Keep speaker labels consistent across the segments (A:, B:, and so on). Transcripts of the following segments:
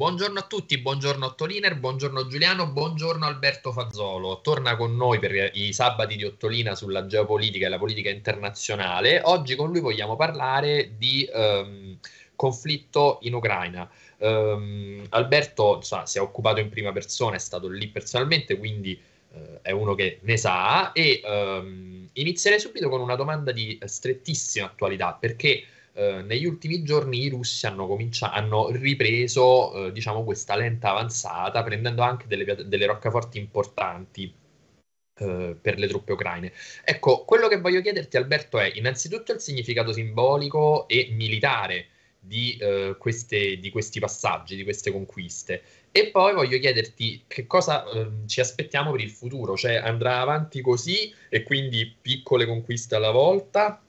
A: Buongiorno a tutti, buongiorno Ottoliner, buongiorno Giuliano, buongiorno Alberto Fazzolo. Torna con noi per i sabati di Ottolina sulla geopolitica e la politica internazionale. Oggi con lui vogliamo parlare di um, conflitto in Ucraina. Um, Alberto sa, si è occupato in prima persona, è stato lì personalmente, quindi uh, è uno che ne sa. E um, inizierei subito con una domanda di strettissima attualità, perché eh, negli ultimi giorni i russi hanno, comincia- hanno ripreso eh, diciamo, questa lenta avanzata, prendendo anche delle, delle roccaforti importanti eh, per le truppe ucraine. Ecco, quello che voglio chiederti Alberto è innanzitutto il significato simbolico e militare di, eh, queste, di questi passaggi, di queste conquiste. E poi voglio chiederti che cosa eh, ci aspettiamo per il futuro, cioè andrà avanti così e quindi piccole conquiste alla volta,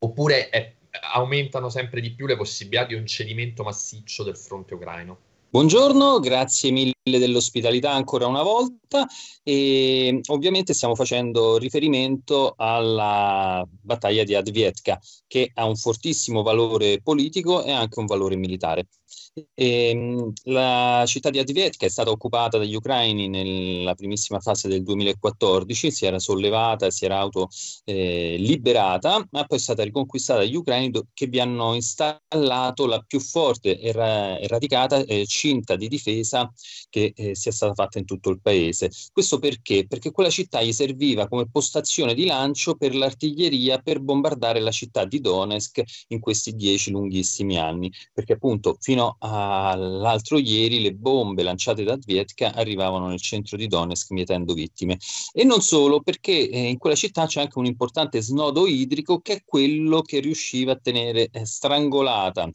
A: oppure è aumentano sempre di più le possibilità di un cedimento massiccio del fronte ucraino.
B: Buongiorno, grazie mille dell'ospitalità ancora una volta e ovviamente stiamo facendo riferimento alla battaglia di Advietka che ha un fortissimo valore politico e anche un valore militare. E, ehm, la città di Adviet, è stata occupata dagli ucraini nella primissima fase del 2014, si era sollevata, si era autoliberata, eh, ma poi è stata riconquistata dagli ucraini do- che vi hanno installato la più forte e ra- radicata eh, cinta di difesa che eh, sia stata fatta in tutto il paese. Questo perché? Perché quella città gli serviva come postazione di lancio per l'artiglieria per bombardare la città di Donetsk in questi dieci lunghissimi anni, perché appunto fino Fino all'altro ieri le bombe lanciate da Dvietka arrivavano nel centro di Donetsk mietendo vittime. E non solo, perché eh, in quella città c'è anche un importante snodo idrico che è quello che riusciva a tenere eh, strangolata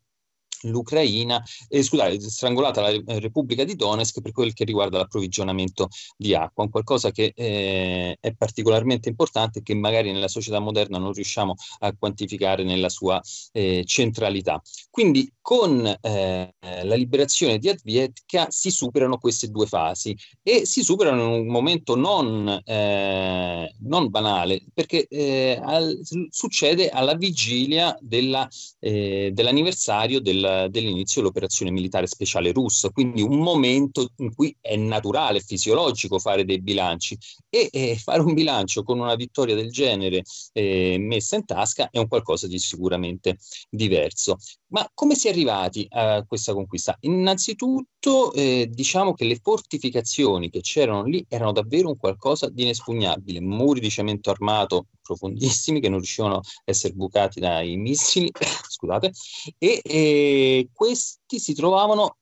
B: l'Ucraina, eh, scusate, strangolata la eh, Repubblica di Donetsk per quel che riguarda l'approvvigionamento di acqua, un qualcosa che eh, è particolarmente importante e che magari nella società moderna non riusciamo a quantificare nella sua eh, centralità. Quindi con eh, la liberazione di Advietka si superano queste due fasi e si superano in un momento non, eh, non banale, perché eh, al, succede alla vigilia della, eh, dell'anniversario della, dell'inizio dell'operazione militare speciale russa, quindi un momento in cui è naturale, fisiologico fare dei bilanci e eh, fare un bilancio con una vittoria del genere eh, messa in tasca è un qualcosa di sicuramente diverso. Ma come si è arrivati a questa conquista? Innanzitutto eh, diciamo che le fortificazioni che c'erano lì erano davvero un qualcosa di inespugnabile, muri di cemento armato profondissimi che non riuscivano a essere bucati dai missili, scusate, e, e questi si trovavano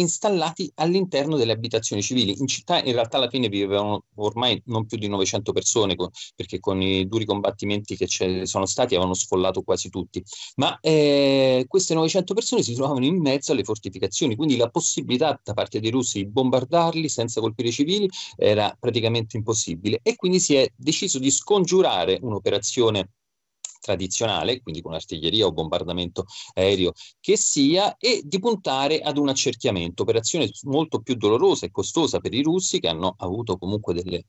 B: installati all'interno delle abitazioni civili. In città in realtà alla fine vivevano ormai non più di 900 persone, con, perché con i duri combattimenti che ci sono stati avevano sfollato quasi tutti, ma eh, queste 900 persone si trovavano in mezzo alle fortificazioni, quindi la possibilità da parte dei russi di bombardarli senza colpire i civili era praticamente impossibile e quindi si è deciso di scongiurare un'operazione tradizionale, quindi con artiglieria o bombardamento aereo che sia, e di puntare ad un accerchiamento, operazione molto più dolorosa e costosa per i russi che hanno avuto comunque delle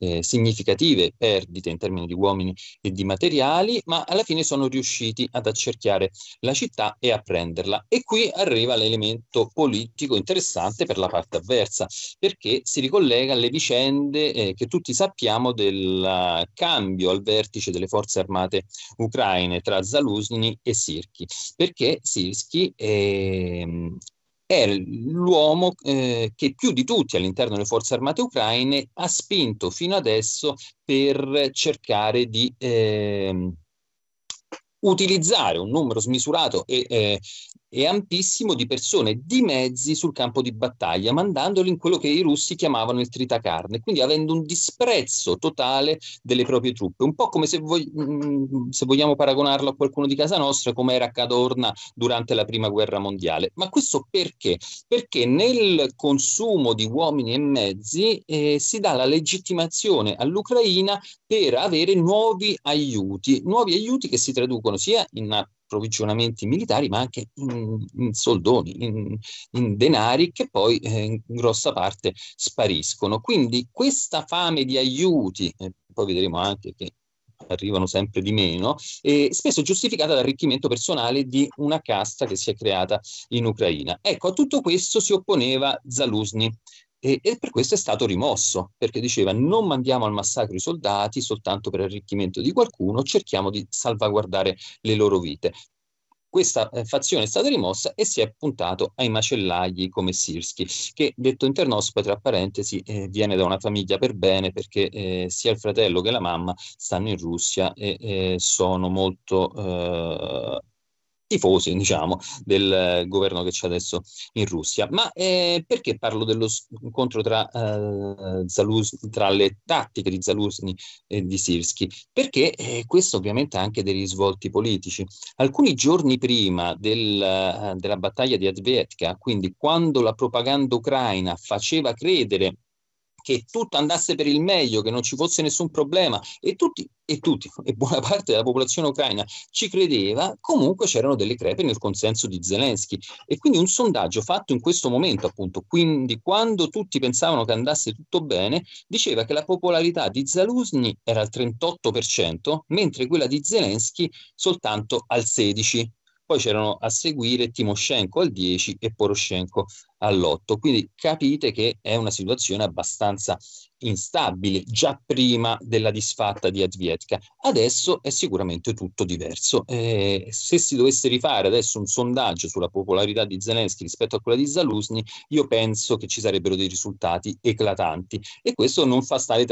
B: eh, significative perdite in termini di uomini e di materiali, ma alla fine sono riusciti ad accerchiare la città e a prenderla. E qui arriva l'elemento politico interessante per la parte avversa, perché si ricollega alle vicende eh, che tutti sappiamo del eh, cambio al vertice delle forze armate ucraine tra Zaluzny e Sirchi, perché Sirchi eh, è l'uomo eh, che più di tutti all'interno delle forze armate ucraine ha spinto fino adesso per cercare di eh, utilizzare un numero smisurato e eh, e ampissimo di persone, di mezzi sul campo di battaglia, mandandoli in quello che i russi chiamavano il tritacarne, quindi avendo un disprezzo totale delle proprie truppe, un po' come se, vog- mm, se vogliamo paragonarlo a qualcuno di casa nostra, come era Cadorna durante la Prima Guerra Mondiale. Ma questo perché? Perché nel consumo di uomini e mezzi eh, si dà la legittimazione all'Ucraina per avere nuovi aiuti, nuovi aiuti che si traducono sia in atto approvvigionamenti militari, ma anche in, in soldoni, in, in, denari che poi eh, in grossa parte spariscono. Quindi questa fame di aiuti, eh, poi vedremo anche che arrivano sempre di meno, e spesso giustificata dall'arricchimento personale di una casta che si è creata in Ucraina. Ecco, a tutto questo si opponeva Zaluzny, e, e, per questo è stato rimosso, perché diceva non mandiamo al massacro i soldati soltanto per arricchimento di qualcuno, cerchiamo di salvaguardare le loro vite. Questa eh, fazione è stata rimossa e si è puntato ai macellai come Sirski, che detto internospa, tra parentesi, eh, viene da una famiglia per bene perché eh, sia il fratello che la mamma stanno in Russia e eh, sono molto eh, tifosi, diciamo, del eh, governo che c'è adesso in Russia. Ma eh, perché parlo dello scontro tra, eh, Zalus, tra le tattiche di Zalusny e di Sirsky? Perché eh, questo ovviamente ha anche dei risvolti politici. Alcuni giorni prima del, eh, della battaglia di Advetka, quindi quando la propaganda ucraina faceva credere che tutto andasse per il meglio, che non ci fosse nessun problema e tutti, e tutti, e buona parte della popolazione ucraina ci credeva, comunque c'erano delle crepe nel consenso di Zelensky. E quindi un sondaggio fatto in questo momento, appunto, quindi quando tutti pensavano che andasse tutto bene, diceva che la popolarità di Zaluzny era al 38%, mentre quella di Zelensky soltanto al 16% poi c'erano a seguire Timoshenko al 10 e Poroshenko all'8. Quindi capite che è una situazione abbastanza instabile già prima della disfatta di Advietka. Adesso è sicuramente tutto diverso. Eh, se si dovesse rifare adesso un sondaggio sulla popolarità di Zelensky rispetto a quella di Zaluzny, io penso che ci sarebbero dei risultati eclatanti e questo non fa stare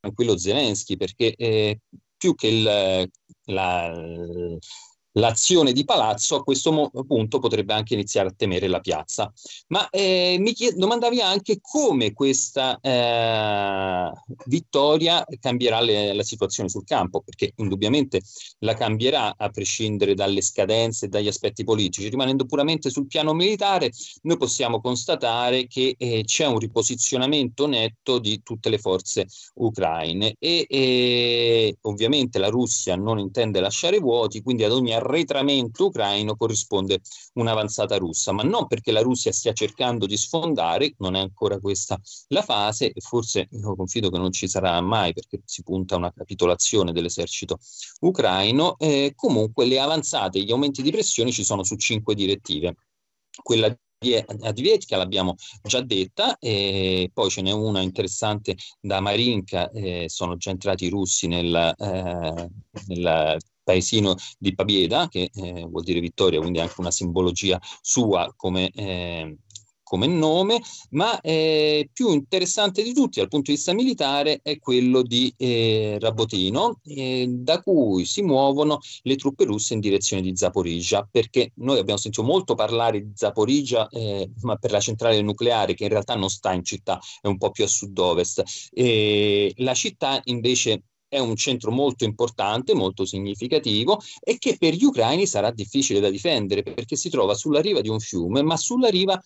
B: tranquillo Zelensky perché eh, più che il, la, l'azione di Palazzo, a questo mo- punto potrebbe anche iniziare a temere la piazza. Ma eh, mi chied- domandavi anche come questa eh, vittoria cambierà le- la situazione sul campo, perché indubbiamente la cambierà a prescindere dalle scadenze e dagli aspetti politici. Rimanendo puramente sul piano militare, noi possiamo constatare che eh, c'è un riposizionamento netto di tutte le forze ucraine e eh, ovviamente la Russia non intende lasciare vuoti, quindi ad ogni arretramento ucraino corrisponde un'avanzata russa, ma non perché la Russia stia cercando di sfondare, non è ancora questa la fase e forse io confido che non ci sarà mai perché si punta a una capitolazione dell'esercito ucraino, eh, comunque le avanzate, gli aumenti di pressione ci sono su cinque direttive. Quella Advietka l'abbiamo già detta, e poi ce n'è una interessante da Marinka, eh, sono già entrati i russi nel, eh, nel paesino di Pabieda, che eh, vuol dire vittoria, quindi anche una simbologia sua come, eh, come nome, ma eh, più interessante di tutti dal punto di vista militare è quello di eh, Rabotino, eh, da cui si muovono le truppe russe in direzione di Zaporizia, perché noi abbiamo sentito molto parlare di Zaporizia, eh, ma per la centrale nucleare che in realtà non sta in città, è un po' più a sud-ovest. la città invece è un centro molto importante, molto significativo e che per gli ucraini sarà difficile da difendere perché si trova sulla riva di un fiume, ma sulla riva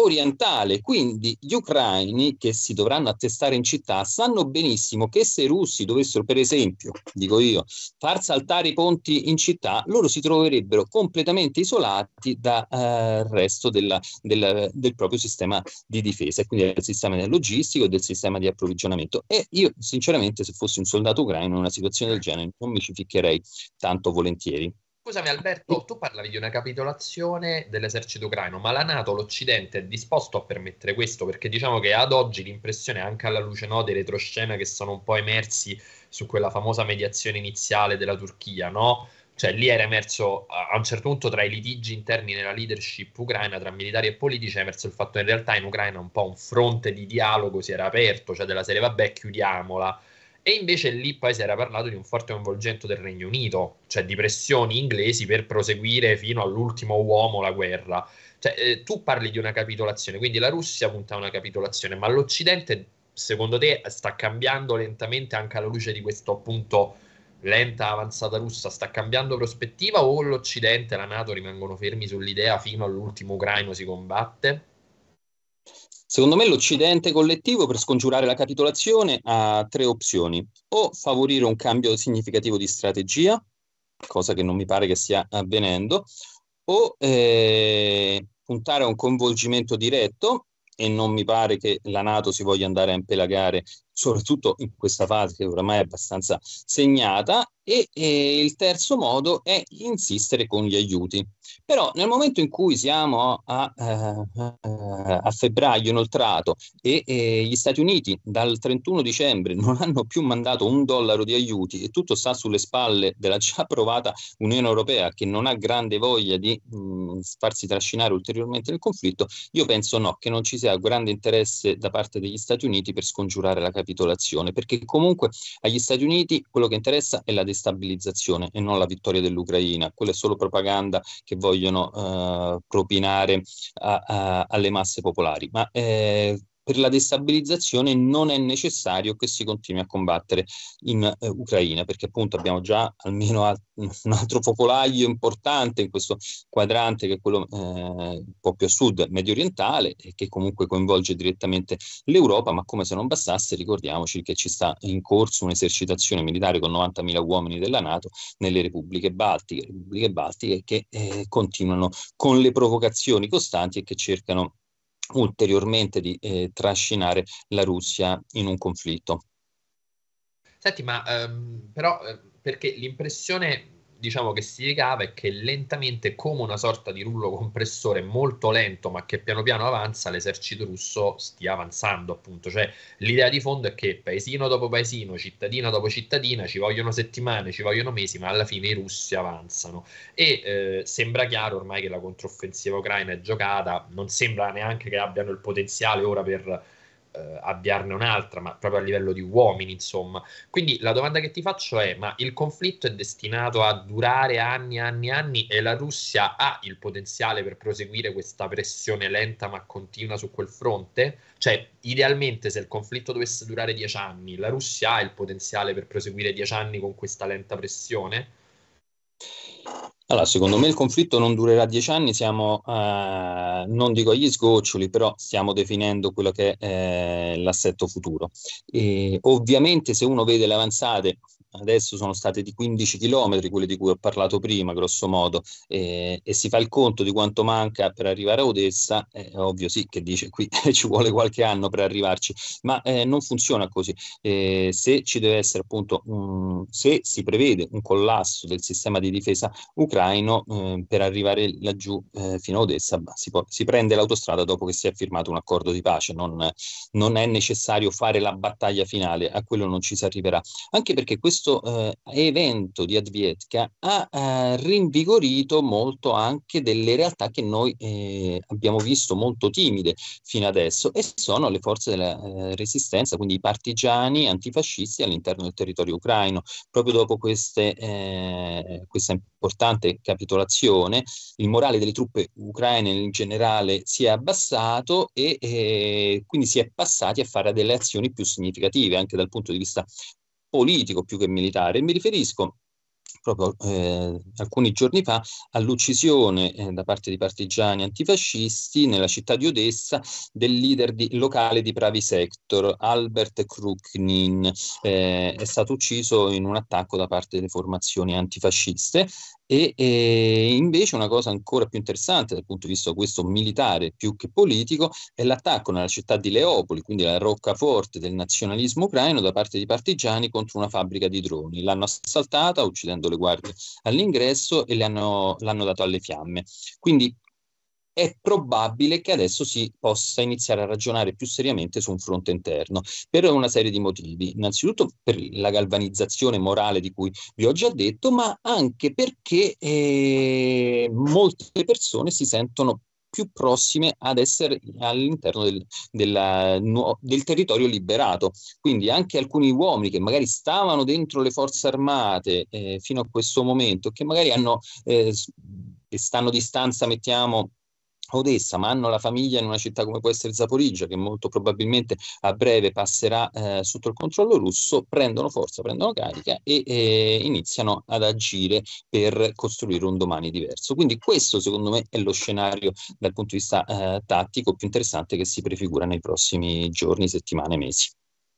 B: orientale. Quindi gli ucraini che si dovranno attestare in città sanno benissimo che se i russi dovessero, per esempio, dico io, far saltare i ponti in città, loro si troverebbero completamente isolati dal eh, resto della, della, del proprio sistema di difesa, e quindi del sistema logistico e del sistema di approvvigionamento. E io, sinceramente, se fossi un soldato ucraino in una situazione del genere, non mi ci ficcherei tanto volentieri.
A: Scusami Alberto, tu parlavi di una capitolazione dell'esercito ucraino, ma la Nato, l'Occidente, è disposto a permettere questo? Perché diciamo che ad oggi l'impressione, anche alla luce no, dei retroscena che sono un po' emersi su quella famosa mediazione iniziale della Turchia, no? Cioè lì era emerso a un certo punto tra i litigi interni nella leadership ucraina, tra militari e politici, è emerso il fatto che in realtà in Ucraina un po' un fronte di dialogo si era aperto, cioè della serie vabbè chiudiamola e invece lì poi si era parlato di un forte coinvolgimento del Regno Unito, cioè di pressioni inglesi per proseguire fino all'ultimo uomo la guerra. Cioè, eh, tu parli di una capitolazione, quindi la Russia punta a una capitolazione, ma l'Occidente, secondo te, sta cambiando lentamente anche alla luce di questo appunto lenta avanzata russa, sta cambiando prospettiva o l'Occidente e la Nato rimangono fermi sull'idea fino all'ultimo ucraino si combatte?
B: Secondo me l'Occidente collettivo per scongiurare la capitolazione ha tre opzioni. O favorire un cambio significativo di strategia, cosa che non mi pare che stia avvenendo, o eh, puntare a un coinvolgimento diretto, e non mi pare che la Nato si voglia andare a impelagare soprattutto in questa fase che oramai è abbastanza segnata, e, e, il terzo modo è insistere con gli aiuti. Però nel momento in cui siamo a, a, eh, a febbraio inoltrato e, e, gli Stati Uniti dal 31 dicembre non hanno più mandato un dollaro di aiuti e tutto sta sulle spalle della già provata Unione Europea che non ha grande voglia di mh, mm, farsi trascinare ulteriormente nel conflitto, io penso no, che non ci sia grande interesse da parte degli Stati Uniti per scongiurare la, capitolazione, perché comunque agli Stati Uniti quello che interessa è la destabilizzazione e non la vittoria dell'Ucraina, quella è solo propaganda che vogliono eh, propinare a, a, alle masse popolari. Ma eh, per la destabilizzazione non è necessario che si continui a combattere in eh, Ucraina, perché appunto abbiamo già almeno alt- un altro focolaio importante in questo quadrante che è quello eh, un po' più a sud, medio orientale, e che comunque coinvolge direttamente l'Europa, ma come se non bastasse ricordiamoci che ci sta in corso un'esercitazione militare con 90.000 uomini della Nato nelle repubbliche baltiche, repubbliche baltiche che eh, continuano con le provocazioni costanti e che cercano ulteriormente di eh, trascinare la Russia in un conflitto.
A: Senti, ma ehm, però ehm, perché l'impressione diciamo che si ricava è che lentamente, come una sorta di rullo compressore molto lento, ma che piano piano avanza, l'esercito russo stia avanzando, appunto. Cioè, l'idea di fondo è che paesino dopo paesino, cittadina dopo cittadina, ci vogliono settimane, ci vogliono mesi, ma alla fine i russi avanzano. E eh, sembra chiaro ormai che la controffensiva ucraina è giocata, non sembra neanche che abbiano il potenziale ora per eh, avviarne un'altra, ma proprio a livello di uomini, insomma. Quindi la domanda che ti faccio è: ma il conflitto è destinato a durare anni, e anni, e anni e la Russia ha il potenziale per proseguire questa pressione lenta ma continua su quel fronte? Cioè, idealmente, se il conflitto dovesse durare dieci anni, la Russia ha il potenziale per proseguire dieci anni con questa lenta pressione?
B: Allora, secondo me il conflitto non durerà dieci anni, siamo, eh, non dico agli sgoccioli, però stiamo definendo quello che è eh, l'assetto futuro. E, ovviamente se uno vede le avanzate, adesso sono state di 15 km, quelle di cui ho parlato prima, grosso modo, eh, e si fa il conto di quanto manca per arrivare a Odessa, è ovvio sì che dice qui ci vuole qualche anno per arrivarci, ma eh, non funziona così. se ci deve essere appunto, mh, se si prevede un collasso del sistema di difesa ucraino, ucraino eh, per arrivare laggiù eh, fino a Odessa si, può, si, prende l'autostrada dopo che si è firmato un accordo di pace, non, non, è necessario fare la battaglia finale, a quello non ci si arriverà, anche perché questo eh, evento di Advietka ha eh, rinvigorito molto anche delle realtà che noi eh, abbiamo visto molto timide fino adesso e sono le forze della eh, resistenza, quindi i partigiani antifascisti all'interno del territorio ucraino. Proprio dopo queste, questa importante capitolazione, il morale delle truppe ucraine in generale si è abbassato e eh, quindi si è passati a fare delle azioni più significative anche dal punto di vista politico più che militare. Mi riferisco proprio eh, alcuni giorni fa all'uccisione eh, da parte di partigiani antifascisti nella città di Odessa del leader di, locale di Pravi Sector, Albert Kruknin. Eh, è stato ucciso in un attacco da parte delle formazioni antifasciste e, e, invece una cosa ancora più interessante dal punto di vista questo militare più che politico è l'attacco nella città di Leopoli, quindi la roccaforte del nazionalismo ucraino da parte di partigiani contro una fabbrica di droni. L'hanno assaltata uccidendo le guardie all'ingresso e hanno, l'hanno dato alle fiamme. Quindi è probabile che adesso si possa iniziare a ragionare più seriamente su un fronte interno per una serie di motivi. Innanzitutto per la galvanizzazione morale di cui vi ho già detto, ma anche perché eh, molte persone si sentono più prossime ad essere all'interno del, della, del, territorio liberato. Quindi anche alcuni uomini che magari stavano dentro le forze armate eh, fino a questo momento, che magari hanno, eh, stanno a distanza, mettiamo, Odessa, ma hanno la famiglia in una città come può essere Zaporizia, che molto probabilmente a breve passerà eh, sotto il controllo russo, prendono forza, prendono carica e eh, iniziano ad agire per costruire un domani diverso. Quindi questo secondo me è lo scenario dal punto di vista eh, tattico più interessante che si prefigura nei prossimi giorni, settimane, mesi.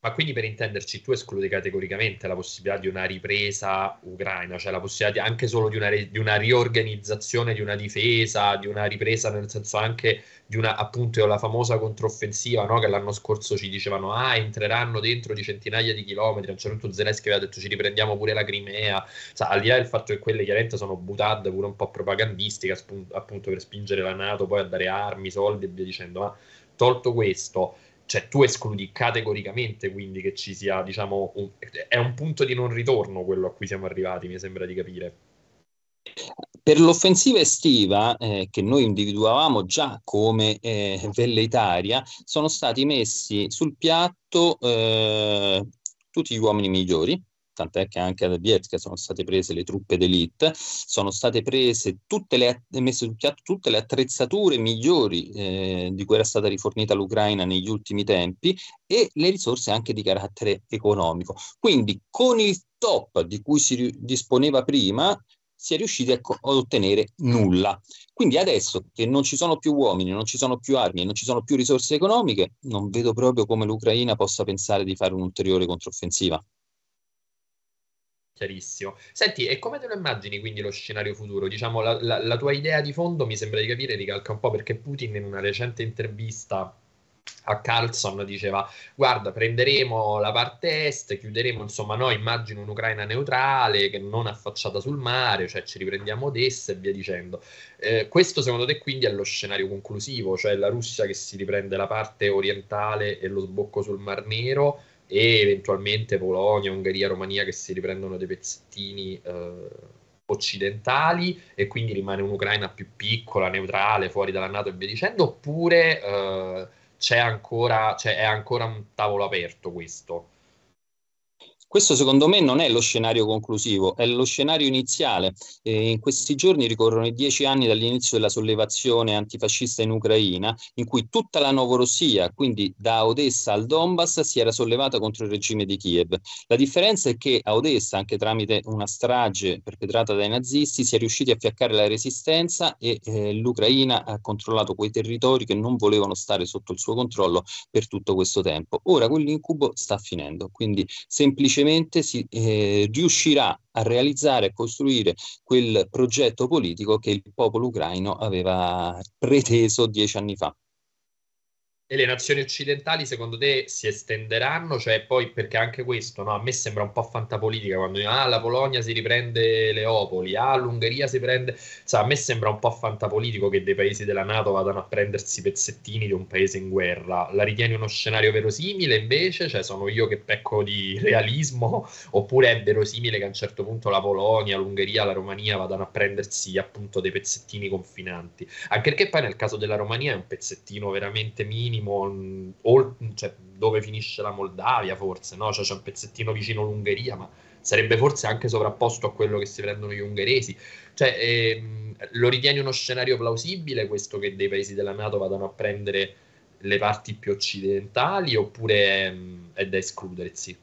A: Ma quindi per intenderci, tu escludi categoricamente la possibilità di una ripresa ucraina, cioè la possibilità di, anche solo di una, di una, riorganizzazione di una difesa, di una ripresa nel senso anche di una, appunto, la famosa controffensiva no? che l'anno scorso ci dicevano, ah, entreranno dentro di centinaia di chilometri, a un certo punto Zelensky aveva detto ci riprendiamo pure la Crimea, Sa, al di là del fatto che quelle chiaramente sono butade pure un po' propagandistiche, appunto per spingere la Nato poi a dare armi, soldi e via dicendo, ma tolto questo cioè tu escludi categoricamente quindi che ci sia, diciamo, un, è un punto di non ritorno quello a cui siamo arrivati, mi sembra di capire.
B: Per l'offensiva estiva, eh, che noi individuavamo già come eh, velleitaria, sono stati messi sul piatto eh, tutti gli uomini migliori, tant'è che anche ad Abietka sono state prese le truppe d'elite, sono state prese tutte le, messe sul piatto tutte le attrezzature migliori eh, di cui era stata rifornita l'Ucraina negli ultimi tempi e le risorse anche di carattere economico. Quindi con il top di cui si disponeva prima si è riusciti a co- ecco, ottenere nulla. Quindi adesso che non ci sono più uomini, non ci sono più armi, non ci sono più risorse economiche, non vedo proprio come l'Ucraina possa pensare di fare un'ulteriore controffensiva.
A: Chiarissimo. Senti, e come te lo immagini quindi lo scenario futuro? Diciamo, la, la, la, tua idea di fondo mi sembra di capire ricalca un po' perché Putin in una recente intervista a Carlson diceva guarda prenderemo la parte est, chiuderemo insomma noi immagino un'Ucraina neutrale che non affacciata sul mare, cioè ci riprendiamo Odessa e via dicendo. Eh, questo secondo te quindi è lo scenario conclusivo, cioè la Russia che si riprende la parte orientale e lo sbocco sul Mar Nero? e eventualmente Polonia, Ungheria, Romania che si riprendono dei pezzettini eh, occidentali e quindi rimane un'Ucraina più piccola, neutrale, fuori dalla Nato e via dicendo, oppure eh, c'è ancora, c'è, cioè è ancora un tavolo aperto questo?
B: Questo secondo me non è lo scenario conclusivo, è lo scenario iniziale. Eh, in questi giorni ricorrono i dieci anni dall'inizio della sollevazione antifascista in Ucraina, in cui tutta la Novorossia, quindi da Odessa al Donbass, si era sollevata contro il regime di Kiev. La differenza è che a Odessa, anche tramite una strage perpetrata dai nazisti, si è riusciti a fiaccare la resistenza e eh, l'Ucraina ha controllato quei territori che non volevano stare sotto il suo controllo per tutto questo tempo. Ora quell'incubo sta finendo, quindi semplicemente semplicemente si eh, riuscirà a realizzare e costruire quel progetto politico che il popolo ucraino aveva preteso dieci anni fa.
A: E le nazioni occidentali secondo te si estenderanno? Cioè poi, perché anche questo, no? a me sembra un po' fantapolitica quando dicono ah, la Polonia si riprende Leopoli, ah, l'Ungheria si prende... Sa, a me sembra un po' fantapolitico che dei paesi della Nato vadano a prendersi pezzettini di un paese in guerra. La ritieni uno scenario verosimile invece? Cioè sono io che pecco di realismo? Oppure è verosimile che a un certo punto la Polonia, l'Ungheria, la Romania vadano a prendersi appunto dei pezzettini confinanti? Anche perché poi nel caso della Romania è un pezzettino veramente minimo minimo, o, cioè, dove finisce la Moldavia forse, no? cioè, c'è un pezzettino vicino all'Ungheria, ma sarebbe forse anche sovrapposto a quello che si prendono gli ungheresi. Cioè, ehm, lo ritieni uno scenario plausibile questo che dei paesi della Nato vadano a prendere le parti più occidentali oppure ehm, è da escludersi?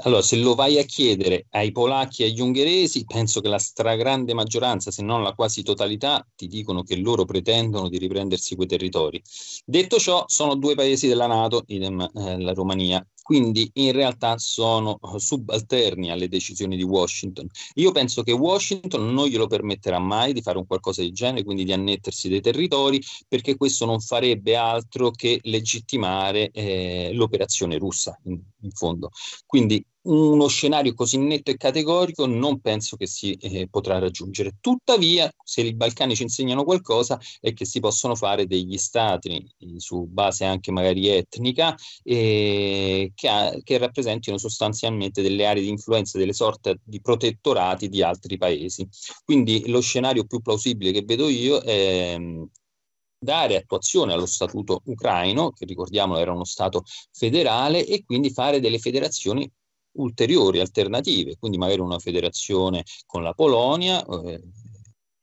B: Allora, se lo vai a chiedere ai polacchi e agli ungheresi, penso che la stragrande maggioranza, se non la quasi totalità, ti dicono che loro pretendono di riprendersi quei territori. Detto ciò, sono due paesi della Nato, idem eh, la Romania quindi in realtà sono subalterni alle decisioni di Washington. Io penso che Washington non glielo permetterà mai di fare un qualcosa del genere, quindi di annettersi dei territori, perché questo non farebbe altro che legittimare eh, l'operazione russa, in, in fondo. Quindi uno scenario così netto e categorico non penso che si eh, potrà raggiungere. Tuttavia, se i Balcani ci insegnano qualcosa, è che si possono fare degli stati eh, su base anche magari etnica eh, che, ha, che, rappresentino sostanzialmente delle aree di influenza, delle sorte di protettorati di altri paesi. Quindi lo scenario più plausibile che vedo io è mm, dare attuazione allo statuto ucraino, che ricordiamo era uno Stato federale, e quindi fare delle federazioni ulteriori alternative, quindi magari una federazione con la Polonia, eh,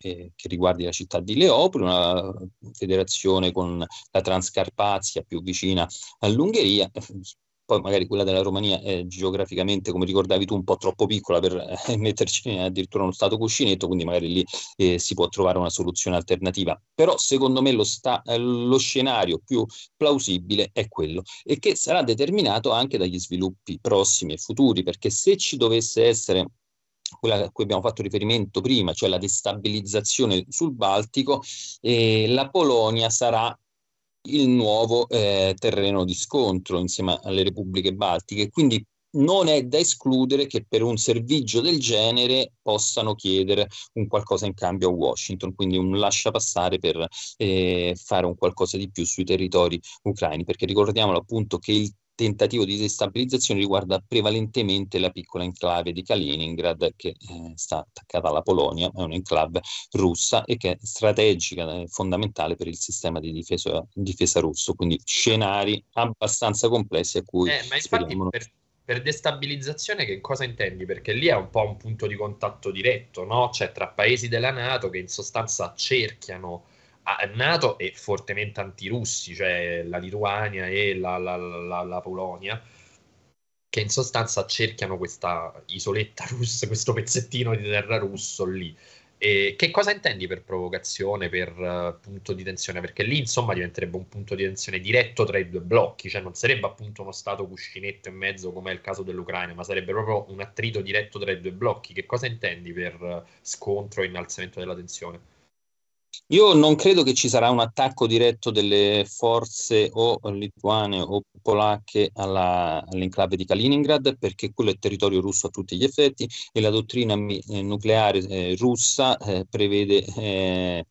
B: eh che riguardi la città di Leopoli, una federazione con la Transcarpazia più vicina all'Ungheria, poi magari quella della Romania è geograficamente, come ricordavi tu, un po' troppo piccola per eh, metterci addirittura uno stato cuscinetto, quindi magari lì eh, si può trovare una soluzione alternativa. Però secondo me lo, sta, eh, lo scenario più plausibile è quello e che sarà determinato anche dagli sviluppi prossimi e futuri, perché se ci dovesse essere quella a cui abbiamo fatto riferimento prima, cioè la destabilizzazione sul Baltico, eh, la Polonia sarà il nuovo eh, terreno di scontro insieme alle repubbliche baltiche. Quindi non è da escludere che per un servizio del genere possano chiedere un qualcosa in cambio a Washington, quindi un lascia passare per eh, fare un qualcosa di più sui territori ucraini, perché ricordiamolo appunto che il tentativo di destabilizzazione riguarda prevalentemente la piccola enclave di Kaliningrad che eh, sta attaccata alla Polonia, è un'enclave russa e che è strategica, è eh, fondamentale per il sistema di difesa, difesa russo, quindi scenari abbastanza complessi a cui... Eh, ma infatti per,
A: per, destabilizzazione che cosa intendi? Perché lì è un po' un punto di contatto diretto, no? Cioè tra paesi della Nato che in sostanza cerchiano NATO e fortemente antirussi, cioè la Lituania e la, la, la, la Polonia, che in sostanza cerchiano questa isoletta russa, questo pezzettino di terra russo lì. E che cosa intendi per provocazione, per eh, punto di tensione? Perché lì, insomma, diventerebbe un punto di tensione diretto tra i due blocchi, cioè non sarebbe appunto uno stato cuscinetto in mezzo come è il caso dell'Ucraina, ma sarebbe proprio un attrito diretto tra i due blocchi. Che cosa intendi per eh, scontro e innalzamento della tensione?
B: Io non credo che ci sarà un attacco diretto delle forze o lituane o polacche alla, all'enclave di Kaliningrad perché quello è territorio russo a tutti gli effetti e la dottrina eh, nucleare eh, russa eh, prevede eh,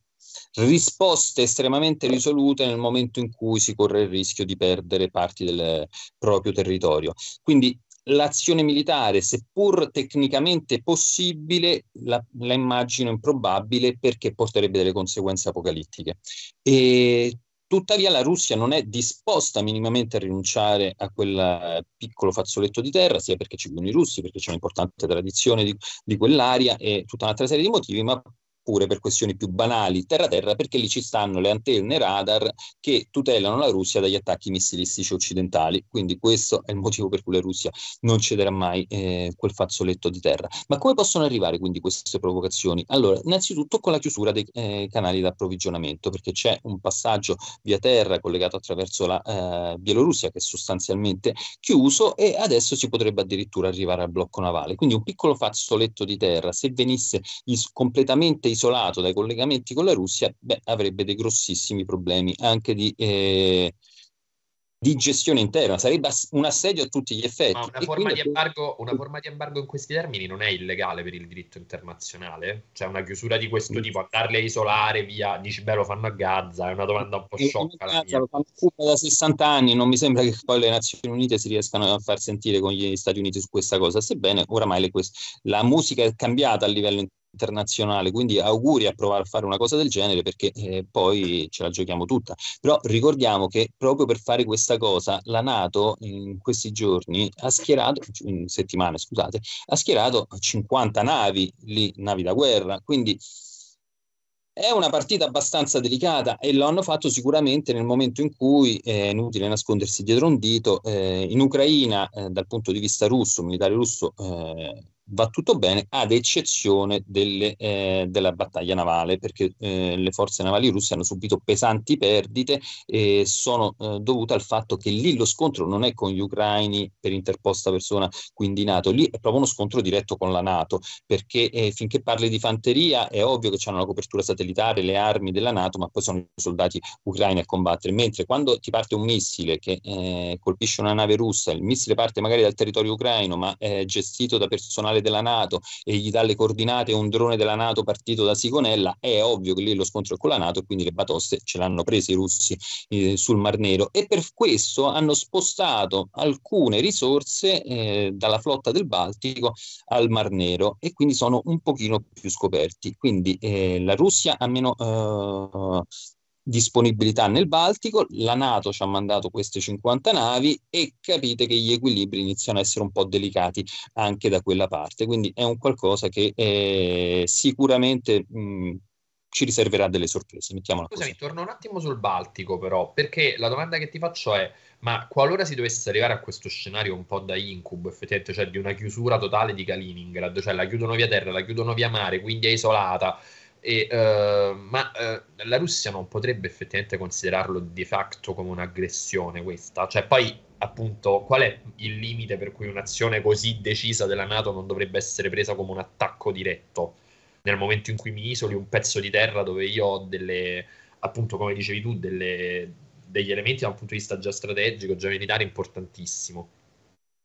B: risposte estremamente risolute nel momento in cui si corre il rischio di perdere parti del proprio territorio. Quindi l'azione militare, seppur tecnicamente possibile, la, la, immagino improbabile perché porterebbe delle conseguenze apocalittiche. E tuttavia la Russia non è disposta minimamente a rinunciare a quel piccolo fazzoletto di terra, sia perché ci vivono i russi, perché c'è un'importante tradizione di, di quell'area e tutta un'altra serie di motivi, ma oppure per questioni più banali terra-terra perché lì ci stanno le antenne radar che tutelano la Russia dagli attacchi missilistici occidentali. Quindi questo è il motivo per cui la Russia non cederà mai eh, quel fazzoletto di terra. Ma come possono arrivare quindi queste provocazioni? Allora, innanzitutto con la chiusura dei eh, canali d'approvvigionamento, perché c'è un passaggio via terra collegato attraverso la eh, Bielorussia che è sostanzialmente chiuso e adesso si potrebbe addirittura arrivare al blocco navale. Quindi un piccolo fazzoletto di terra, se venisse completamente isolato dai collegamenti con la Russia, beh, avrebbe dei grossissimi problemi anche di, eh, di gestione interna, sarebbe un assedio a tutti gli effetti. Ma una forma,
A: quindi... di embargo, una forma di embargo in questi termini non è illegale per il diritto internazionale? Cioè una chiusura di questo mm. tipo, andarle a isolare via, dici beh lo fanno a Gaza, è una domanda un po' eh, sciocca.
B: Gaza lo fanno Cuba da 60 anni, non mi sembra che poi le Nazioni Unite si riescano a far sentire con gli Stati Uniti su questa cosa, sebbene oramai le, la musica è cambiata a livello internazionale internazionale, quindi auguri a provare a fare una cosa del genere perché eh, poi ce la giochiamo tutta. Però ricordiamo che proprio per fare questa cosa la Nato in questi giorni ha schierato, in settimane scusate, ha schierato 50 navi, lì navi da guerra, quindi è una partita abbastanza delicata e lo hanno fatto sicuramente nel momento in cui eh, è inutile nascondersi dietro un dito. Eh, in Ucraina, eh, dal punto di vista russo, militare russo, eh, va tutto bene, ad eccezione delle, eh, della battaglia navale, perché eh, le forze navali russe hanno subito pesanti perdite e sono eh, dovute al fatto che lì lo scontro non è con gli ucraini per interposta persona, quindi NATO, lì è proprio uno scontro diretto con la NATO, perché eh, finché parli di fanteria è ovvio che hanno la copertura satellitare, le armi della NATO, ma poi sono i soldati ucraini a combattere, mentre quando ti parte un missile che eh, colpisce una nave russa, il missile parte magari dal territorio ucraino, ma è gestito da personale nazionale della Nato e gli dà le coordinate un drone della Nato partito da Sigonella, è ovvio che lì lo scontro è con la Nato e quindi le batoste ce l'hanno prese i russi eh, sul Mar Nero e per questo hanno spostato alcune risorse eh, dalla flotta del Baltico al Mar Nero e quindi sono un pochino più scoperti. Quindi eh, la Russia ha meno eh, disponibilità nel Baltico, la Nato ci ha mandato queste 50 navi e capite che gli equilibri iniziano a essere un po' delicati anche da quella parte, quindi è un qualcosa che eh, sicuramente mh, mm, ci riserverà delle sorprese, mettiamola Scusami,
A: così. torno un attimo sul Baltico però, perché la domanda che ti faccio è, ma qualora si dovesse arrivare a questo scenario un po' da incubo, effettivamente, cioè di una chiusura totale di Kaliningrad, cioè la chiudono via terra, la chiudono via mare, quindi è isolata, e, uh, ma uh, la Russia non potrebbe effettivamente considerarlo di facto come un'aggressione questa, cioè poi appunto qual è il limite per cui un'azione così decisa della Nato non dovrebbe essere presa come un attacco diretto? Nel momento in cui mi isoli un pezzo di terra dove io ho delle, appunto come dicevi tu, delle, degli elementi da un punto di vista già strategico, già militare importantissimo.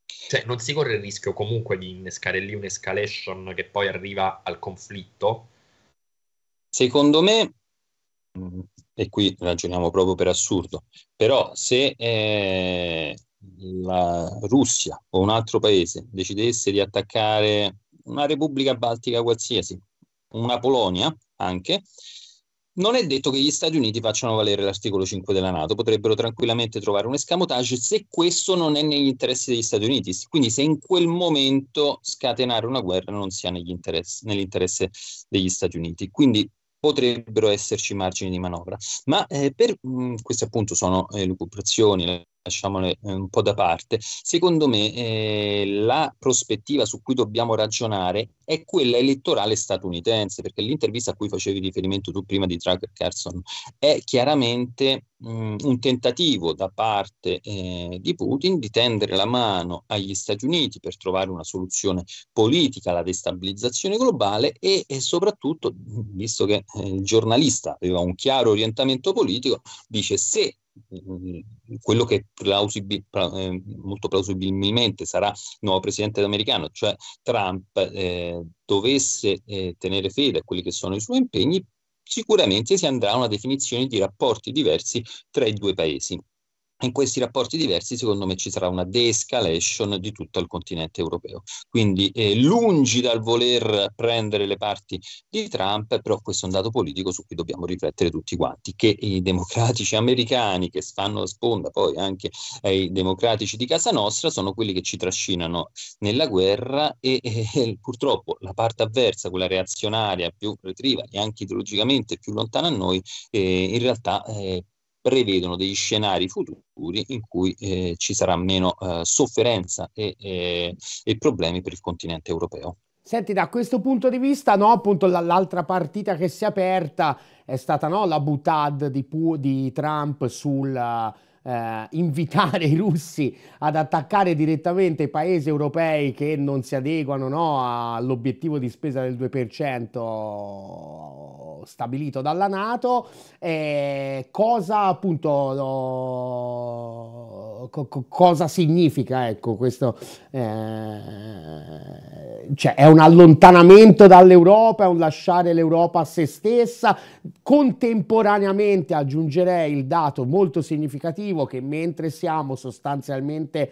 A: Cioè non si corre il rischio comunque di innescare lì un'escalation che poi arriva al conflitto
B: Secondo me, mm-hmm. e qui ragioniamo proprio per assurdo, però se eh, la Russia o un altro paese decidesse di attaccare una Repubblica Baltica qualsiasi, una Polonia anche, non è detto che gli Stati Uniti facciano valere l'articolo 5 della Nato, potrebbero tranquillamente trovare un escamotage se questo non è negli interessi degli Stati Uniti, quindi se in quel momento scatenare una guerra non sia nell'interesse degli Stati Uniti. Quindi potrebbero esserci margini di manovra, ma eh, per mh, queste appunto sono eh, lucubrazioni, lasciamole eh, un po' da parte, secondo me eh, la prospettiva su cui dobbiamo ragionare è quella elettorale statunitense, perché l'intervista a cui facevi riferimento tu prima di Tracker Carson è chiaramente mh, un tentativo da parte eh, di Putin di tendere la mano agli Stati Uniti per trovare una soluzione politica alla destabilizzazione globale e, e soprattutto, visto che eh, il giornalista aveva un chiaro orientamento politico, dice se Mm-hmm. quello che plausibil, eh, molto plausibilmente sarà il nuovo presidente americano, cioè Trump, eh, dovesse eh, tenere fede a quelli che sono i suoi impegni, sicuramente si andrà a una definizione di rapporti diversi tra i due paesi. In questi rapporti diversi, secondo me, ci sarà una de-escalation di tutto il continente europeo. Quindi, eh, lungi dal voler prendere le parti di Trump, però questo è un dato politico su cui dobbiamo riflettere tutti quanti, che i democratici americani, che fanno sponda poi anche ai democratici di casa nostra, sono quelli che ci trascinano nella guerra e, e eh, purtroppo la parte avversa, quella reazionaria, più retriva e anche ideologicamente più lontana a noi, eh, in realtà... Eh, prevedono degli scenari futuri in cui eh, ci sarà meno eh, sofferenza e, e, eh, e problemi per il continente europeo.
C: Senti, da questo punto di vista, no, appunto l'altra partita che si è aperta è stata no, la butad di, di Trump sul, eh, invitare i russi ad attaccare direttamente paesi europei che non si adeguano no, all'obiettivo di spesa del 2% stabilito dalla Nato, eh, cosa appunto oh, co cosa significa ecco, questo? Eh, cioè, è un allontanamento dall'Europa, è un lasciare l'Europa a se stessa, contemporaneamente aggiungerei il dato molto significativo motivo che mentre siamo sostanzialmente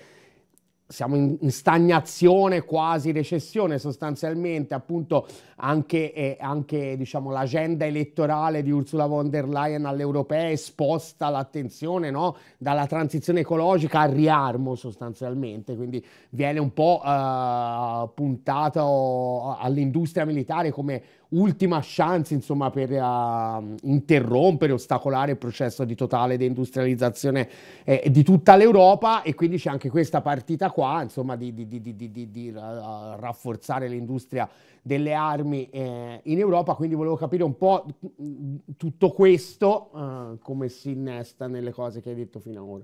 C: siamo in, stagnazione, quasi recessione sostanzialmente, appunto anche, eh, anche diciamo, l'agenda elettorale di Ursula von der Leyen all'europea sposta l'attenzione no? dalla transizione ecologica al riarmo sostanzialmente, quindi viene un po' eh, puntato all'industria militare come ultima chance insomma, per uh, interrompere, ostacolare il processo di totale deindustrializzazione eh, di tutta l'Europa e quindi c'è anche questa partita qua insomma, di, di, di, di uh, rafforzare l'industria delle armi eh, in Europa, quindi volevo capire un po' mm, tutto questo uh, come si innesta nelle cose che hai detto fino ad ora.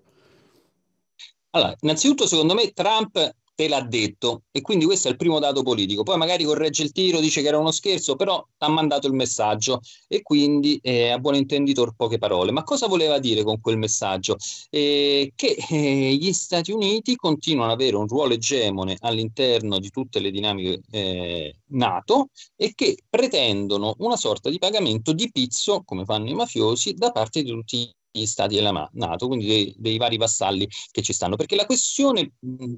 B: Allora, innanzitutto secondo me Trump te l'ha detto e quindi questo è il primo dato politico. Poi magari corregge il tiro, dice che era uno scherzo, però ha mandato il messaggio e quindi eh, a buon intenditor poche parole. Ma cosa voleva dire con quel messaggio? Eh, che eh, gli Stati Uniti continuano ad avere un ruolo egemone all'interno di tutte le dinamiche eh, NATO e che pretendono una sorta di pagamento di pizzo, come fanno i mafiosi, da parte di tutti gli stati della NATO, quindi dei, dei, vari vassalli che ci stanno. Perché la questione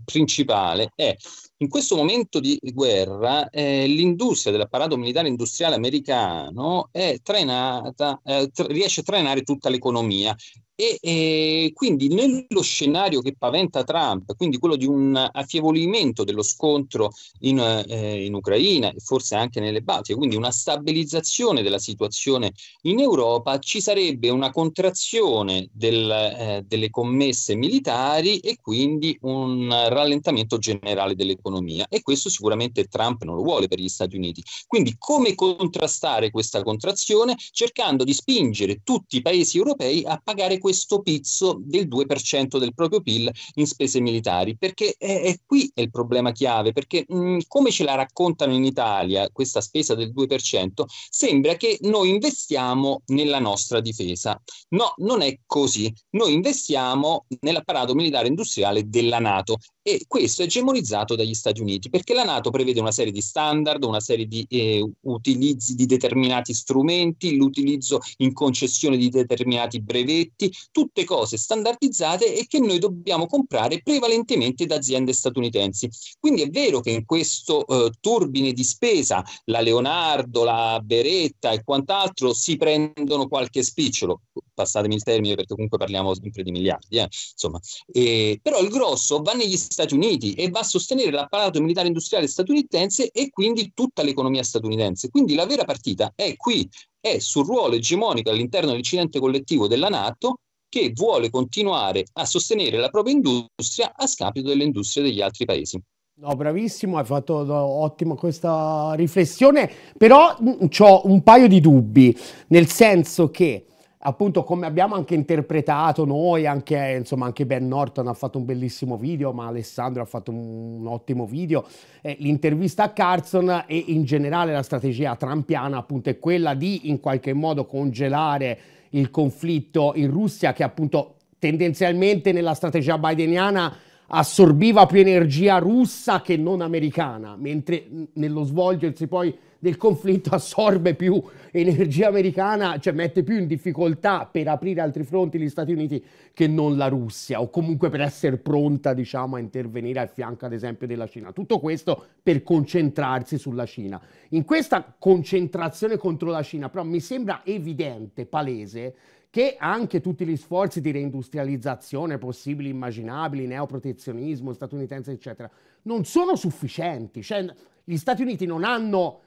B: principale è, in questo momento di guerra, eh, l'industria dell'apparato militare industriale americano è trenata, eh, tr- riesce a trainare tutta l'economia e, e, quindi nello scenario che paventa Trump, quindi quello di un affievolimento dello scontro in, eh, in Ucraina e forse anche nelle Baltiche, quindi una stabilizzazione della situazione in Europa, ci sarebbe una contrazione del, eh, delle commesse militari e quindi un rallentamento generale dell'economia. E questo sicuramente Trump non lo vuole per gli Stati Uniti. Quindi come contrastare questa contrazione cercando di spingere tutti i paesi europei a pagare questo pizzo del 2% del proprio PIL in spese militari, perché è, è qui è il problema chiave, perché mh, mm, come ce la raccontano in Italia questa spesa del 2%, sembra che noi investiamo nella nostra difesa. No, non è così. Noi investiamo nell'apparato militare industriale della Nato e questo è egemonizzato dagli Stati Uniti perché la Nato prevede una serie di standard, una serie di eh, utilizzi di determinati strumenti, l'utilizzo in concessione di determinati brevetti, tutte cose standardizzate e che noi dobbiamo comprare prevalentemente da aziende statunitensi. Quindi è vero che in questo eh, turbine di spesa la Leonardo, la Beretta e quant'altro si prendono qualche spicciolo, passatemi il termine perché comunque parliamo sempre di miliardi, eh, insomma. Eh, però il grosso va negli Stati Uniti e va a sostenere l'apparato militare industriale statunitense e quindi tutta l'economia statunitense. Quindi la vera partita è qui, è sul ruolo egemonico all'interno dell'incidente collettivo della Nato che vuole continuare a sostenere la propria industria a scapito delle industrie degli altri paesi.
C: No, bravissimo, hai fatto no, ottima questa riflessione, però ho un paio di dubbi, nel senso che appunto come abbiamo anche interpretato noi, anche, insomma, anche Ben Norton ha fatto un bellissimo video, ma Alessandro ha fatto un, un ottimo video, eh, l'intervista a Carson e in generale la strategia trampiana appunto è quella di in qualche modo congelare il conflitto in Russia che appunto tendenzialmente nella strategia bideniana assorbiva più energia russa che non americana, mentre nello svolgersi poi del conflitto assorbe più energia americana, cioè mette più in difficoltà per aprire altri fronti gli Stati Uniti che non la Russia, o comunque per essere pronta diciamo, a intervenire al fianco ad esempio della Cina. Tutto questo per concentrarsi sulla Cina. In questa concentrazione contro la Cina però mi sembra evidente, palese, che anche tutti gli sforzi di reindustrializzazione possibili, immaginabili, neoprotezionismo statunitense, eccetera, non sono sufficienti. Cioè, gli Stati Uniti non hanno,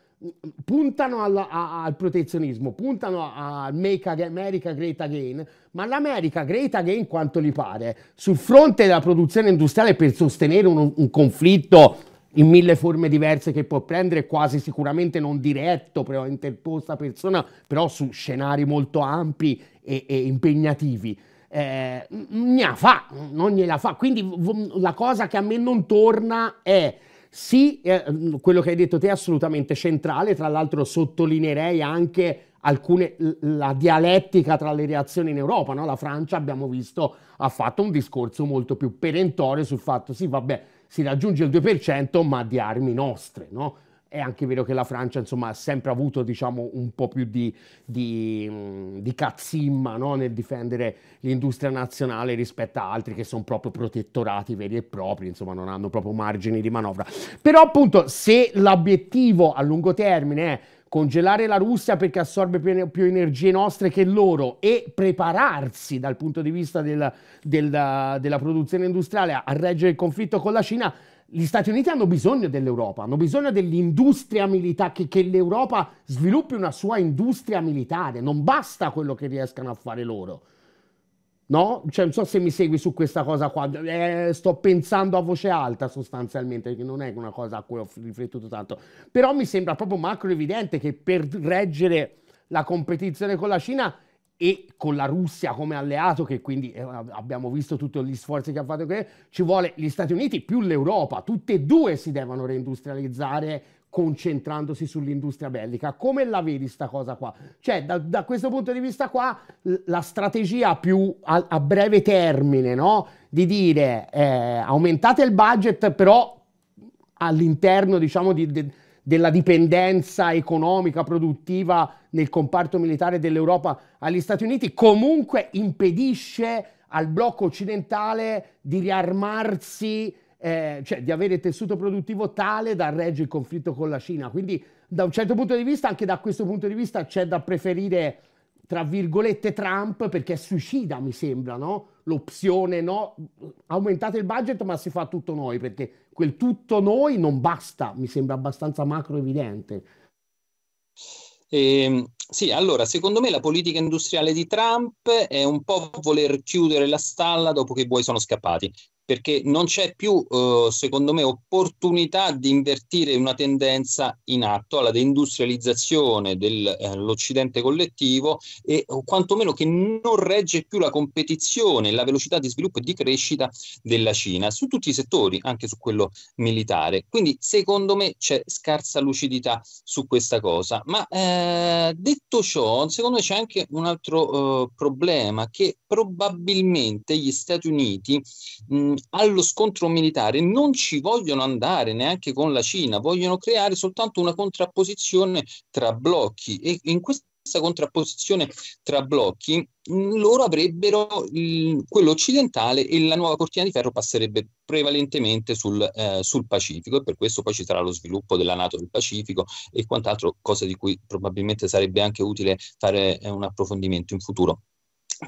C: puntano al, a, al protezionismo, puntano al Make America Great Again, ma l'America Great Again quanto gli pare, sul fronte della produzione industriale per sostenere un, un conflitto in mille forme diverse che può prendere, quasi sicuramente non diretto, però interposta persona, però su scenari molto ampi e, e impegnativi. Eh, ne fa, non gliela fa. Quindi la cosa che a me non torna è sì, eh, quello che hai detto te è assolutamente centrale, tra l'altro sottolineerei anche alcune, la dialettica tra le reazioni in Europa, no? la Francia abbiamo visto ha fatto un discorso molto più perentorio sul fatto sì vabbè si raggiunge il 2% ma di armi nostre, no? è anche vero che la Francia insomma, ha sempre avuto diciamo, un po' più di, di, mm, di cazzimma no? nel difendere l'industria nazionale rispetto a altri che sono proprio protettorati veri e propri, insomma non hanno proprio margini di manovra. Però appunto se l'obiettivo a lungo termine è congelare la Russia perché assorbe più, più, energie nostre che loro e prepararsi dal punto di vista del, del, della produzione industriale a reggere il conflitto con la Cina, gli Stati Uniti hanno bisogno dell'Europa, hanno bisogno dell'industria militare, che, che l'Europa sviluppi una sua industria militare, non basta quello che riescano a fare loro. No? Cioè, non so se mi segui su questa cosa qua, eh, sto pensando a voce alta sostanzialmente, che non è una cosa a cui ho riflettuto tanto, però mi sembra proprio macro evidente che per reggere la competizione con la Cina e con la Russia come alleato, che quindi eh, abbiamo visto tutti gli sforzi che ha fatto, ci vuole gli Stati Uniti più l'Europa, tutte e due si devono reindustrializzare concentrandosi sull'industria bellica. Come la vedi sta cosa qua? Cioè, da, da questo punto di vista qua, la strategia più a, a breve termine, no? Di dire eh, aumentate il budget, però all'interno, diciamo, di, di della dipendenza economica produttiva nel comparto militare dell'Europa agli Stati Uniti, comunque impedisce al blocco occidentale di riarmarsi, eh, cioè di avere tessuto produttivo tale da reggere il conflitto con la Cina. Quindi da un certo punto di vista, anche da questo punto di vista, c'è da preferire tra virgolette Trump perché è suicida mi sembra, no? L'opzione no, aumentate il budget ma si fa tutto noi perché quel tutto noi non basta, mi sembra abbastanza macro evidente.
B: Eh, sì, allora, secondo me la politica industriale di Trump è un po' voler chiudere la stalla dopo che i buoi sono scappati perché non c'è più, eh, secondo me, opportunità di invertire una tendenza in atto alla deindustrializzazione dell'Occidente eh, collettivo e eh, quantomeno che non regge più la competizione, la velocità di sviluppo e di crescita della Cina su tutti i settori, anche su quello militare. Quindi, secondo me, c'è scarsa lucidità su questa cosa. Ma eh, detto ciò, secondo me c'è anche un altro eh, problema che probabilmente gli Stati Uniti mh, allo scontro militare non ci vogliono andare neanche con la Cina, vogliono creare soltanto una contrapposizione tra blocchi e in questa contrapposizione tra blocchi, mm, loro avrebbero il, quello occidentale e la nuova cortina di ferro passerebbe prevalentemente sul, eh, sul, Pacifico e per questo poi ci sarà lo sviluppo della Nato del Pacifico e quant'altro, cosa di cui probabilmente sarebbe anche utile fare eh, un approfondimento in futuro.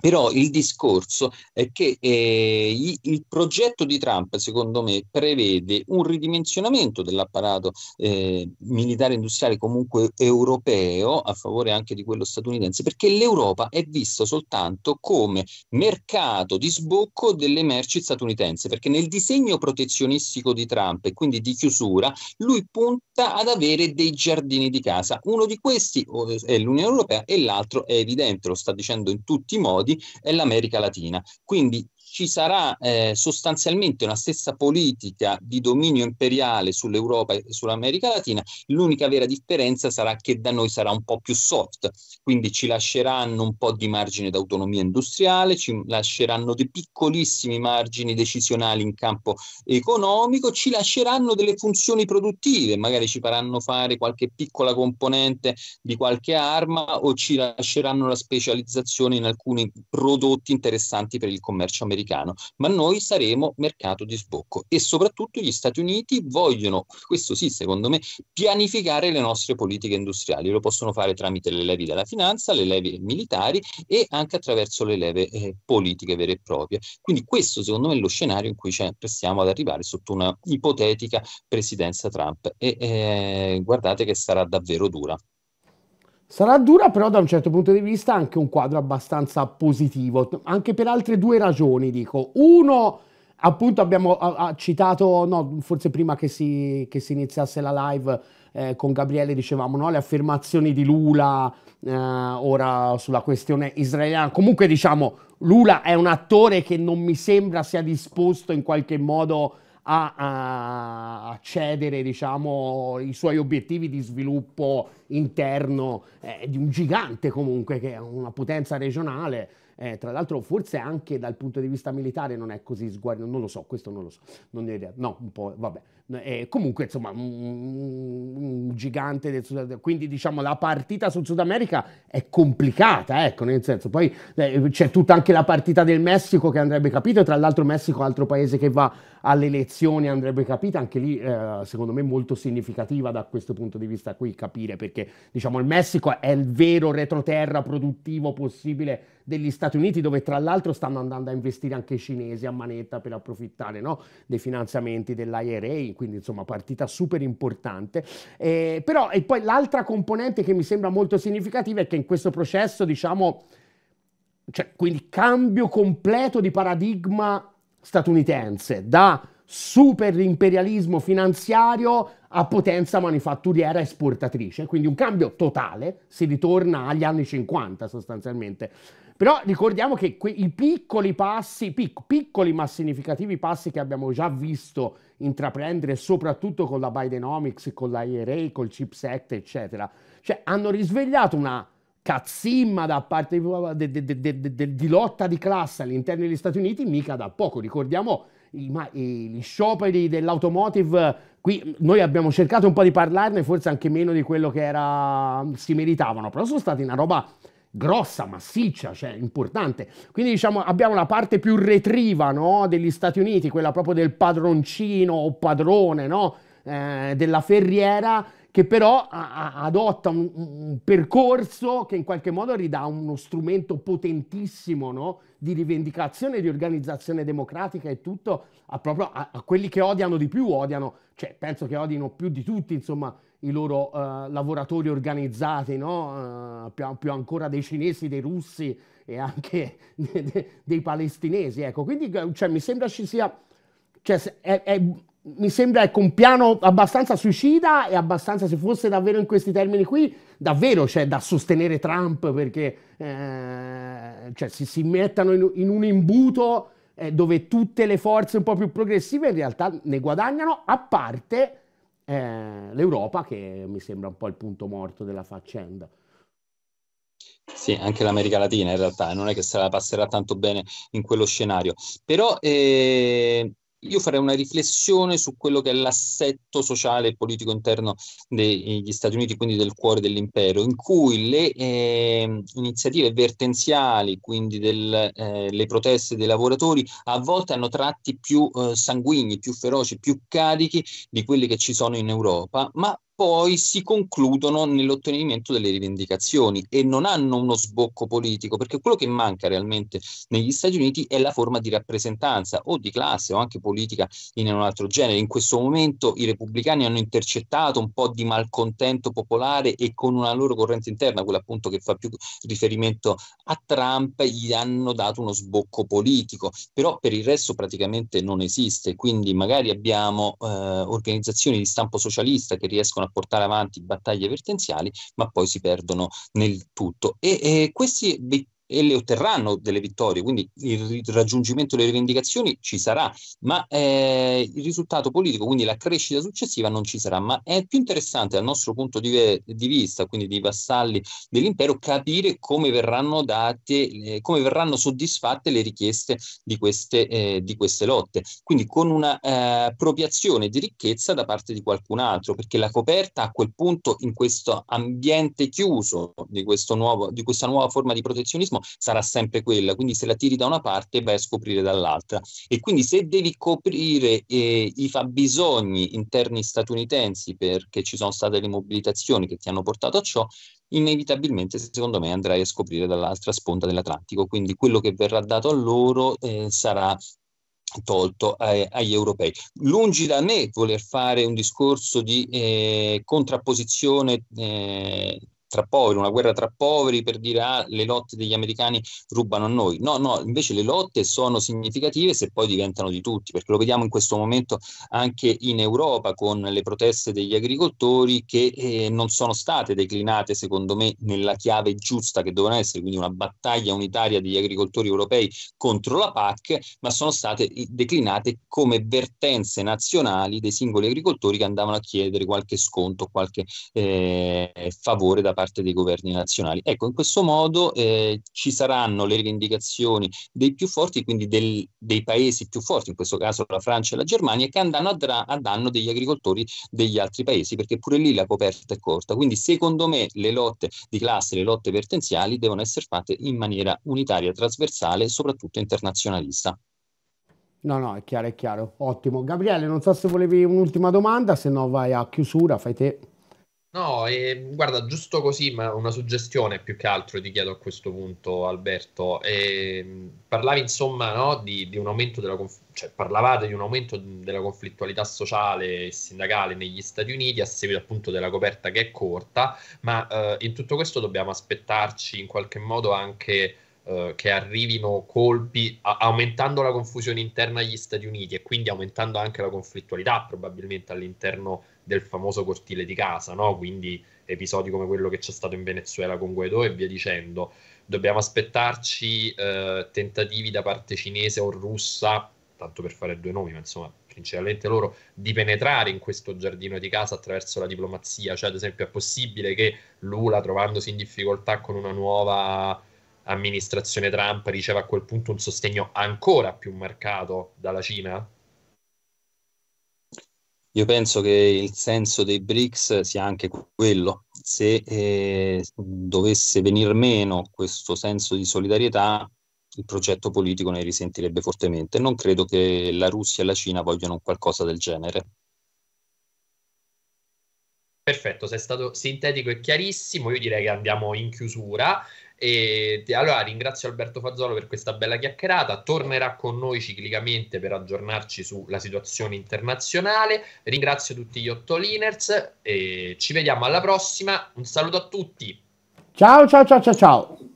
B: Però il discorso è che eh, i, il progetto di Trump, secondo me, prevede un ridimensionamento dell'apparato eh, militare industriale comunque europeo a favore anche di quello statunitense, perché l'Europa è vista soltanto come mercato di sbocco delle merci statunitense, perché nel disegno protezionistico di Trump e quindi di chiusura, lui punta ad avere dei giardini di casa. Uno di questi è l'Unione Europea e l'altro è evidente, lo sta dicendo in tutti i modi modi è l'America Latina. Quindi ci sarà eh, sostanzialmente una stessa politica di dominio imperiale sull'Europa e sull'America Latina, l'unica vera differenza sarà che da noi sarà un po' più soft, quindi ci lasceranno un po' di margine d'autonomia industriale, ci lasceranno dei piccolissimi margini decisionali in campo economico, ci lasceranno delle funzioni produttive, magari ci faranno fare qualche piccola componente di qualche arma o ci lasceranno la specializzazione in alcuni prodotti interessanti per il commercio americano americano, ma noi saremo mercato di sbocco e soprattutto gli Stati Uniti vogliono, questo sì secondo me, pianificare le nostre politiche industriali, lo possono fare tramite le levi della finanza, le levi militari e anche attraverso le leve eh, politiche vere e proprie. Quindi questo secondo me è lo scenario in cui ci stiamo ad arrivare sotto una ipotetica presidenza Trump e eh, guardate che sarà davvero dura.
C: Sarà dura però da un certo punto di vista anche un quadro abbastanza positivo, anche per altre due ragioni dico. Uno, appunto abbiamo a, a citato, no, forse prima che si, che si iniziasse la live eh, con Gabriele dicevamo no, le affermazioni di Lula eh, ora sulla questione israeliana. Comunque diciamo Lula è un attore che non mi sembra sia disposto in qualche modo a, a, cedere diciamo, i suoi obiettivi di sviluppo interno eh, di un gigante comunque che è una potenza regionale. Eh, tra l'altro forse anche dal punto di vista militare non è così sguardo, non lo so, questo non lo so, non ne idea, no, un po', vabbè eh, comunque insomma un, un, gigante del Sud America, quindi diciamo la partita sul Sud America è complicata, ecco, nel senso poi eh, c'è tutta anche la partita del Messico che andrebbe capita, tra l'altro Messico è altro paese che va alle elezioni, andrebbe capita, anche lì eh, secondo me molto significativa da questo punto di vista qui capire perché diciamo il Messico è il vero retroterra produttivo possibile degli Stati Uniti dove tra l'altro stanno andando a investire anche i cinesi a manetta per approfittare no, dei finanziamenti dell'IRA quindi insomma partita super importante. Eh, però e poi l'altra componente che mi sembra molto significativa è che in questo processo, diciamo, cioè, quindi cambio completo di paradigma statunitense da super imperialismo finanziario a potenza manifatturiera esportatrice, quindi un cambio totale, si ritorna agli anni 50 sostanzialmente. Però ricordiamo che i piccoli passi, pic piccoli ma significativi passi che abbiamo già visto intraprendere, soprattutto con la Bidenomics, con l'IRA, col Chips Act, eccetera. Cioè, hanno risvegliato una cazzimma da parte di, di, di, di lotta di classe all'interno degli Stati Uniti, mica da poco. Ricordiamo i, ma, i, gli scioperi dell'automotive, qui noi abbiamo cercato un po' di parlarne, forse anche meno di quello che era, si meritavano, però sono stati una roba grossa, massiccia, cioè importante. Quindi diciamo abbiamo la parte più retriva no? degli Stati Uniti, quella proprio del padroncino o padrone no? eh, della ferriera che però adotta un, un, percorso che in qualche modo ridà uno strumento potentissimo no? di rivendicazione, di organizzazione democratica e tutto a, proprio a, a quelli che odiano di più, odiano, cioè penso che odino più di tutti, insomma, i loro uh, lavoratori organizzati, no? uh, più, più, ancora dei cinesi, dei russi e anche de, de, dei palestinesi. Ecco. Quindi eh, cioè, mi sembra ci sia, cioè, è, è, mi sembra ecco, un piano abbastanza suicida e abbastanza, se fosse davvero in questi termini qui, davvero c'è cioè, da sostenere Trump perché eh, cioè, si, si, mettano in, in un imbuto eh, dove tutte le forze un po' più progressive in realtà ne guadagnano, a parte eh, l'Europa che mi sembra un po' il punto morto della faccenda.
B: Sì, anche l'America Latina in realtà non è che se la passerà tanto bene in quello scenario, però eh, io farei una riflessione su quello che è l'assetto sociale e politico interno degli Stati Uniti, quindi del cuore dell'impero, in cui le eh, iniziative vertenziali, quindi del, eh, le proteste dei lavoratori, a volte hanno tratti più eh, sanguigni, più feroci, più carichi di quelli che ci sono in Europa, ma poi si concludono nell'ottenimento delle rivendicazioni e non hanno uno sbocco politico, perché quello che manca realmente negli Stati Uniti è la forma di rappresentanza o di classe o anche politica in un altro genere. In questo momento i repubblicani hanno intercettato un po' di malcontento popolare e con una loro corrente interna, quella appunto che fa più riferimento a Trump, gli hanno dato uno sbocco politico, però per il resto praticamente non esiste, quindi magari abbiamo eh, organizzazioni di stampo socialista che riescono a a portare avanti battaglie vertenziali, ma poi si perdono nel tutto. E, e questi e le otterranno delle vittorie, quindi il raggiungimento delle rivendicazioni ci sarà, ma eh, il risultato politico, quindi la crescita successiva non ci sarà, ma è più interessante dal nostro punto di, ve- di vista, quindi dei vassalli dell'impero, capire come verranno date, eh, come verranno soddisfatte le richieste di queste, eh, di queste lotte, quindi con una eh, appropriazione di ricchezza da parte di qualcun altro, perché la coperta a quel punto in questo ambiente chiuso di, questo nuovo, di questa nuova forma di protezionismo giorno sarà sempre quella, quindi se la tiri da una parte vai a scoprire dall'altra. E quindi se devi coprire eh, i fabbisogni interni statunitensi perché ci sono state le mobilitazioni che ti hanno portato a ciò, inevitabilmente secondo me andrai a scoprire dall'altra sponda dell'Atlantico, quindi quello che verrà dato a loro eh, sarà tolto ai, eh, agli europei. Lungi da me voler fare un discorso di eh, contrapposizione eh, tra poveri, una guerra tra poveri per dire ah, le lotte degli americani rubano a noi. No, no, invece le lotte sono significative se poi diventano di tutti, perché lo vediamo in questo momento anche in Europa con le proteste degli agricoltori che eh, non sono state declinate, secondo me, nella chiave giusta che dovevano essere, quindi una battaglia unitaria degli agricoltori europei contro la PAC, ma sono state eh, declinate come vertenze nazionali dei singoli agricoltori che andavano a chiedere qualche sconto, qualche eh, favore da parte dei governi nazionali. Ecco, in questo modo eh, ci saranno le rivendicazioni dei più forti, quindi del, dei paesi più forti, in questo caso la Francia e la Germania, che andranno a, dra- a danno degli agricoltori degli altri paesi, perché pure lì la coperta è corta. Quindi secondo me le lotte di classe, le lotte vertenziali devono essere fatte in maniera unitaria, trasversale e soprattutto internazionalista.
C: No, no, è chiaro, è chiaro. Ottimo. Gabriele, non so se volevi un'ultima domanda, se no vai a chiusura, fai te.
A: No, eh, guarda, giusto così, ma una suggestione più che altro ti chiedo a questo punto, Alberto. Eh, parlavi insomma no, di, di, un aumento della conf- cioè, parlavate di un aumento della conflittualità sociale e sindacale negli Stati Uniti a seguito appunto della coperta che è corta, ma eh, in tutto questo dobbiamo aspettarci in qualche modo anche eh, che arrivino colpi, a- aumentando la confusione interna agli Stati Uniti e quindi aumentando anche la conflittualità probabilmente all'interno del famoso cortile di casa, no? quindi episodi come quello che c'è stato in Venezuela con Guaidó e via dicendo. Dobbiamo aspettarci eh, tentativi da parte cinese o russa, tanto per fare due nomi, ma insomma principalmente loro, di penetrare in questo giardino di casa attraverso la diplomazia. Cioè, ad esempio, è possibile che Lula, trovandosi in difficoltà con una nuova amministrazione Trump riceva a quel punto un sostegno ancora più marcato dalla Cina?
B: Io penso che il senso dei BRICS sia anche quello. Se eh, dovesse venir meno questo senso di solidarietà, il progetto politico ne risentirebbe fortemente. Non credo che la Russia e la Cina vogliano qualcosa del genere.
A: Perfetto, sei stato sintetico e chiarissimo. Io direi che andiamo in chiusura. E allora ringrazio Alberto Fazzolo per questa bella chiacchierata. Tornerà con noi ciclicamente per aggiornarci sulla situazione internazionale. Ringrazio tutti gli ottoliners e ci vediamo alla prossima. Un saluto a tutti.
C: Ciao ciao ciao ciao ciao.